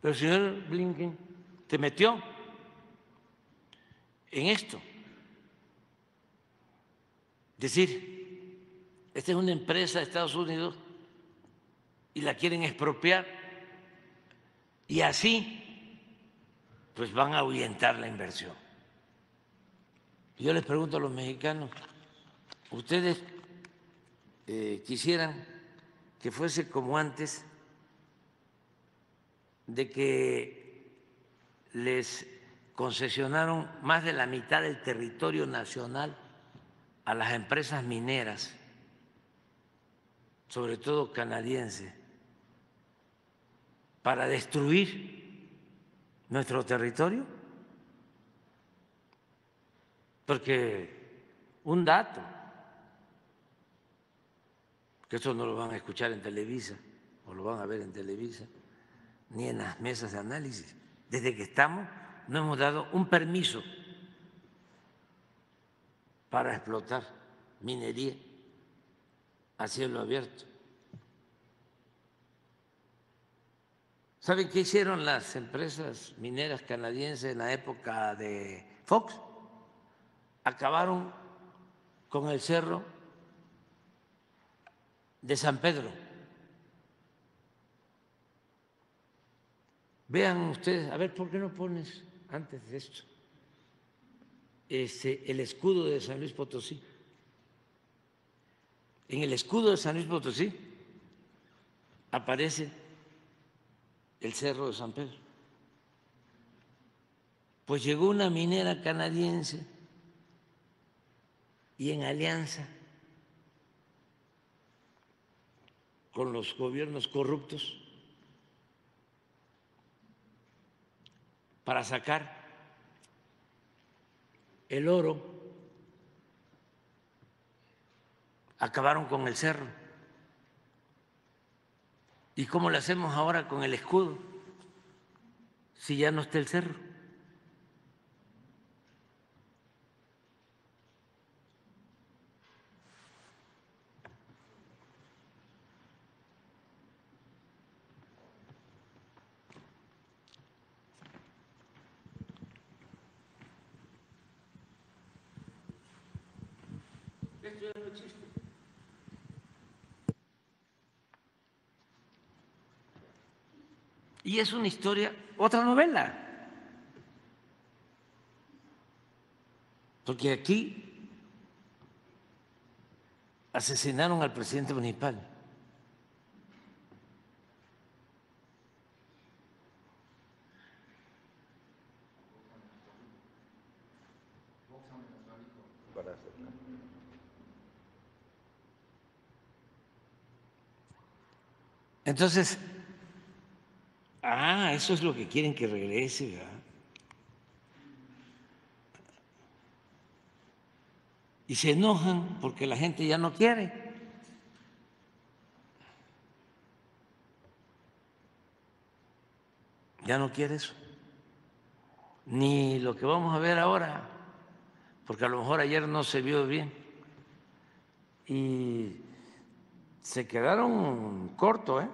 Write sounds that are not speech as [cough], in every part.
Pero el señor Blinken te metió en esto. Decir, esta es una empresa de Estados Unidos y la quieren expropiar y así pues van a ahuyentar la inversión. Yo les pregunto a los mexicanos, ¿ustedes eh, quisieran que fuese como antes? de que les concesionaron más de la mitad del territorio nacional a las empresas mineras, sobre todo canadienses, para destruir nuestro territorio? Porque un dato, que esto no lo van a escuchar en Televisa o lo van a ver en Televisa, ni en las mesas de análisis. Desde que estamos no hemos dado un permiso para explotar minería a cielo abierto. ¿Saben qué hicieron las empresas mineras canadienses en la época de Fox? Acabaron con el cerro de San Pedro. Vean ustedes, a ver, ¿por qué no pones antes de esto este, el escudo de San Luis Potosí? En el escudo de San Luis Potosí aparece el Cerro de San Pedro. Pues llegó una minera canadiense y en alianza con los gobiernos corruptos para sacar el oro, acabaron con el cerro. ¿Y cómo lo hacemos ahora con el escudo si ya no está el cerro? Y es una historia, otra novela. Porque aquí asesinaron al presidente municipal. Entonces, ah, eso es lo que quieren que regrese, ¿verdad? Y se enojan porque la gente ya no quiere. Ya no quiere eso. Ni lo que vamos a ver ahora, porque a lo mejor ayer no se vio bien. Y se quedaron cortos, ¿eh?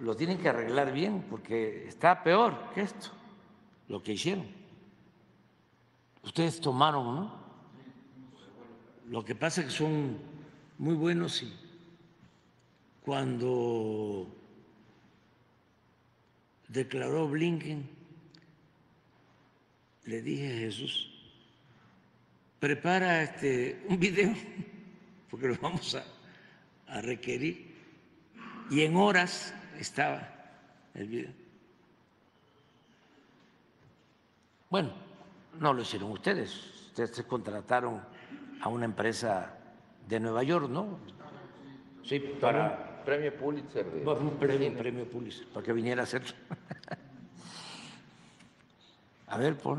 Lo tienen que arreglar bien porque está peor que esto, lo que hicieron. Ustedes tomaron, ¿no? Lo que pasa es que son muy buenos y cuando declaró Blinken, le dije a Jesús, prepara este, un video, [laughs] porque lo vamos a a requerir y en horas estaba el video. Bueno, no lo hicieron ustedes, ustedes se contrataron a una empresa de Nueva York, ¿no? Sí, para premio Pulitzer. un premio, Pulitzer, para que viniera a hacerlo. [laughs] a ver, por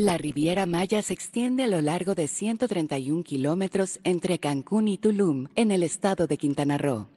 La Riviera Maya se extiende a lo largo de 131 kilómetros entre Cancún y Tulum, en el estado de Quintana Roo.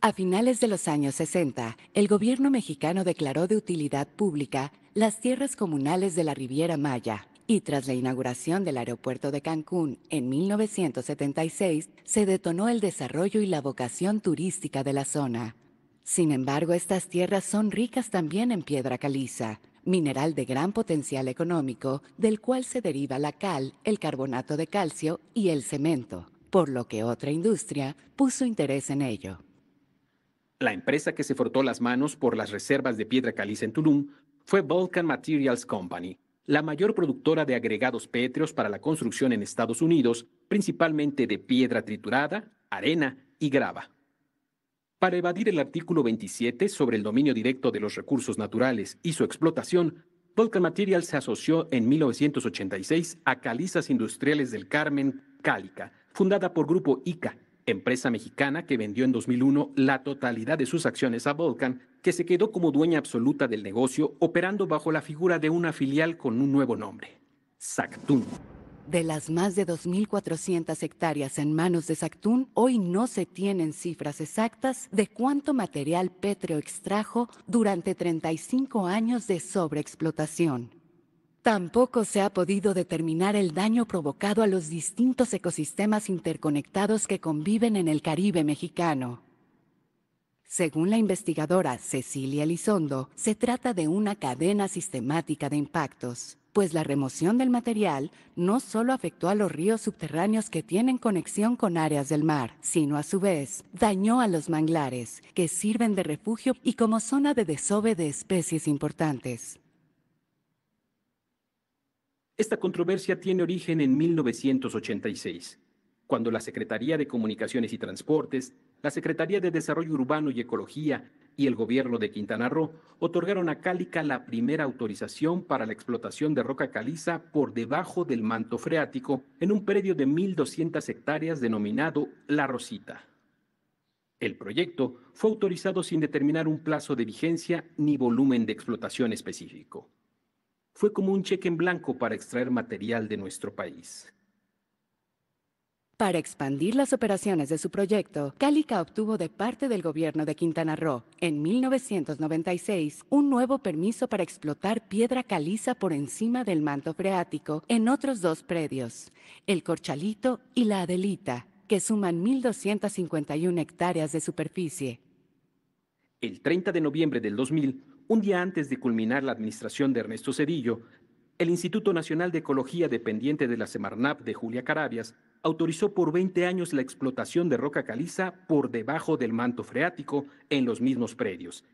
A finales de los años 60, el gobierno mexicano declaró de utilidad pública las tierras comunales de la Riviera Maya y tras la inauguración del aeropuerto de Cancún en 1976, se detonó el desarrollo y la vocación turística de la zona. Sin embargo, estas tierras son ricas también en piedra caliza, mineral de gran potencial económico, del cual se deriva la cal, el carbonato de calcio y el cemento, por lo que otra industria puso interés en ello. La empresa que se frotó las manos por las reservas de piedra caliza en Tulum fue Vulcan Materials Company, la mayor productora de agregados pétreos para la construcción en Estados Unidos, principalmente de piedra triturada, arena y grava. Para evadir el artículo 27 sobre el dominio directo de los recursos naturales y su explotación, Volcan Materials se asoció en 1986 a Calizas Industriales del Carmen, Cálica, fundada por Grupo ICA, empresa mexicana que vendió en 2001 la totalidad de sus acciones a Volcan, que se quedó como dueña absoluta del negocio operando bajo la figura de una filial con un nuevo nombre, Sactun. De las más de 2.400 hectáreas en manos de Sactún, hoy no se tienen cifras exactas de cuánto material pétreo extrajo durante 35 años de sobreexplotación. Tampoco se ha podido determinar el daño provocado a los distintos ecosistemas interconectados que conviven en el Caribe mexicano. Según la investigadora Cecilia Lizondo, se trata de una cadena sistemática de impactos pues la remoción del material no solo afectó a los ríos subterráneos que tienen conexión con áreas del mar, sino a su vez dañó a los manglares, que sirven de refugio y como zona de desove de especies importantes. Esta controversia tiene origen en 1986, cuando la Secretaría de Comunicaciones y Transportes la Secretaría de Desarrollo Urbano y Ecología y el gobierno de Quintana Roo otorgaron a Cálica la primera autorización para la explotación de roca caliza por debajo del manto freático en un predio de 1.200 hectáreas denominado La Rosita. El proyecto fue autorizado sin determinar un plazo de vigencia ni volumen de explotación específico. Fue como un cheque en blanco para extraer material de nuestro país. Para expandir las operaciones de su proyecto, Calica obtuvo de parte del gobierno de Quintana Roo, en 1996, un nuevo permiso para explotar piedra caliza por encima del manto freático en otros dos predios, el Corchalito y la Adelita, que suman 1.251 hectáreas de superficie. El 30 de noviembre del 2000, un día antes de culminar la administración de Ernesto Cedillo, el Instituto Nacional de Ecología dependiente de la Semarnap de Julia Carabias autorizó por 20 años la explotación de roca caliza por debajo del manto freático en los mismos predios.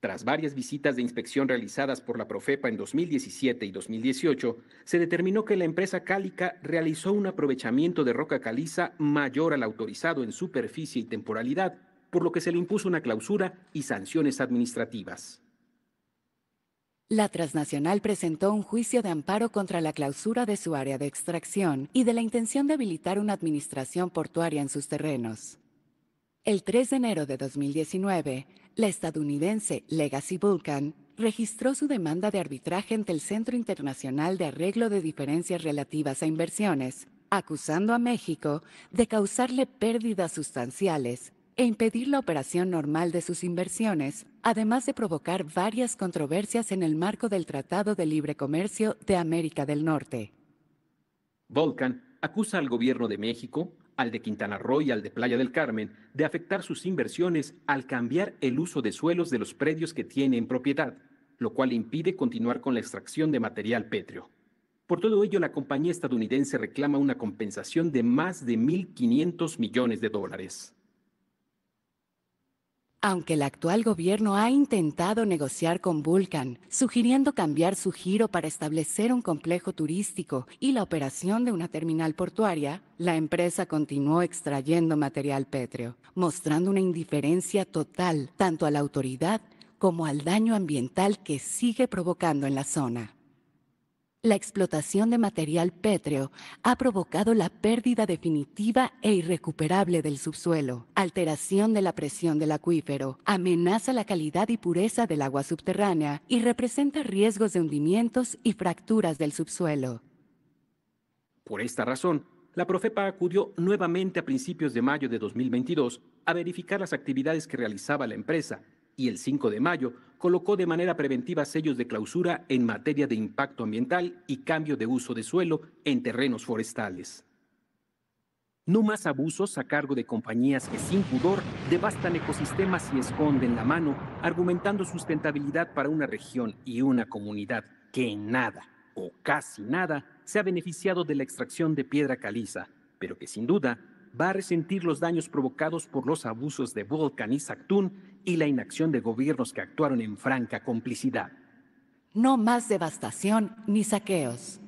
Tras varias visitas de inspección realizadas por la Profepa en 2017 y 2018, se determinó que la empresa Cálica realizó un aprovechamiento de roca caliza mayor al autorizado en superficie y temporalidad, por lo que se le impuso una clausura y sanciones administrativas. La transnacional presentó un juicio de amparo contra la clausura de su área de extracción y de la intención de habilitar una administración portuaria en sus terrenos. El 3 de enero de 2019, la estadounidense Legacy Vulcan registró su demanda de arbitraje ante el Centro Internacional de Arreglo de Diferencias Relativas a e Inversiones, acusando a México de causarle pérdidas sustanciales e impedir la operación normal de sus inversiones, además de provocar varias controversias en el marco del Tratado de Libre Comercio de América del Norte. Volcan acusa al gobierno de México, al de Quintana Roo y al de Playa del Carmen de afectar sus inversiones al cambiar el uso de suelos de los predios que tiene en propiedad, lo cual impide continuar con la extracción de material pétreo. Por todo ello, la compañía estadounidense reclama una compensación de más de 1.500 millones de dólares aunque el actual gobierno ha intentado negociar con Vulcan, sugiriendo cambiar su giro para establecer un complejo turístico y la operación de una terminal portuaria, la empresa continuó extrayendo material pétreo, mostrando una indiferencia total tanto a la autoridad como al daño ambiental que sigue provocando en la zona. La explotación de material pétreo ha provocado la pérdida definitiva e irrecuperable del subsuelo, alteración de la presión del acuífero, amenaza la calidad y pureza del agua subterránea y representa riesgos de hundimientos y fracturas del subsuelo. Por esta razón, la Profepa acudió nuevamente a principios de mayo de 2022 a verificar las actividades que realizaba la empresa y el 5 de mayo colocó de manera preventiva sellos de clausura en materia de impacto ambiental y cambio de uso de suelo en terrenos forestales. No más abusos a cargo de compañías que sin pudor devastan ecosistemas y esconden la mano, argumentando sustentabilidad para una región y una comunidad que en nada o casi nada se ha beneficiado de la extracción de piedra caliza, pero que sin duda va a resentir los daños provocados por los abusos de Volcan y y la inacción de gobiernos que actuaron en franca complicidad. No más devastación ni saqueos.